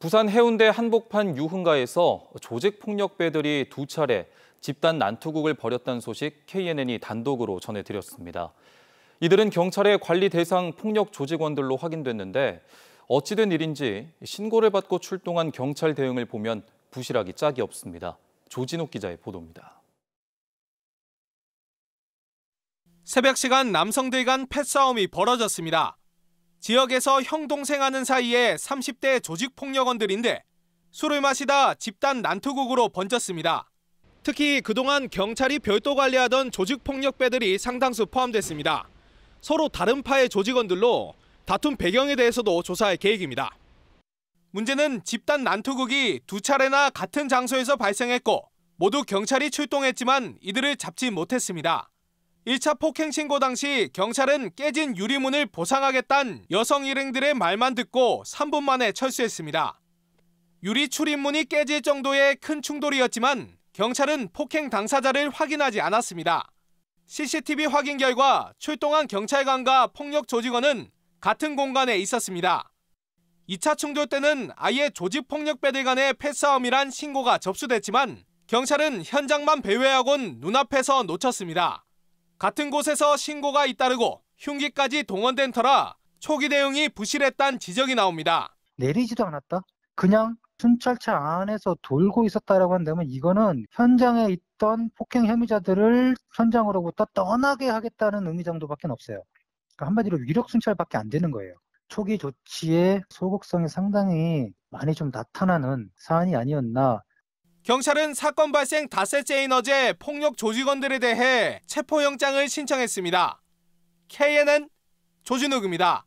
부산 해운대 한복판 유흥가에서 조직폭력배들이 두 차례 집단 난투극을 벌였다는 소식 KNN이 단독으로 전해드렸습니다. 이들은 경찰의 관리 대상 폭력 조직원들로 확인됐는데 어찌된 일인지 신고를 받고 출동한 경찰 대응을 보면 부실하기 짝이 없습니다. 조진욱 기자의 보도입니다. 새벽 시간 남성들 간 패싸움이 벌어졌습니다. 지역에서 형동생하는 사이에 30대 조직폭력원들인데 술을 마시다 집단 난투극으로 번졌습니다. 특히 그동안 경찰이 별도 관리하던 조직폭력배들이 상당수 포함됐습니다. 서로 다른 파의 조직원들로 다툼 배경에 대해서도 조사할 계획입니다. 문제는 집단 난투극이 두 차례나 같은 장소에서 발생했고 모두 경찰이 출동했지만 이들을 잡지 못했습니다. 1차 폭행 신고 당시 경찰은 깨진 유리문을 보상하겠다는 여성 일행들의 말만 듣고 3분 만에 철수했습니다. 유리 출입문이 깨질 정도의 큰 충돌이었지만 경찰은 폭행 당사자를 확인하지 않았습니다. CCTV 확인 결과 출동한 경찰관과 폭력 조직원은 같은 공간에 있었습니다. 2차 충돌 때는 아예 조직 폭력배들 간의 패싸움이란 신고가 접수됐지만 경찰은 현장만 배회하곤 눈앞에서 놓쳤습니다. 같은 곳에서 신고가 잇따르고 흉기까지 동원된 터라 초기 대응이 부실했단 지적이 나옵니다. 내리지도 않았다. 그냥 순찰차 안에서 돌고 있었다라고 한다면 이거는 현장에 있던 폭행 혐의자들을 현장으로부터 떠나게 하겠다는 의미 정도밖에 없어요. 그러니까 한마디로 위력 순찰밖에 안 되는 거예요. 초기 조치의 소극성이 상당히 많이 좀 나타나는 사안이 아니었나 경찰은 사건 발생 닷새째인 어제 폭력 조직원들에 대해 체포영장을 신청했습니다. KNN 조진욱입니다.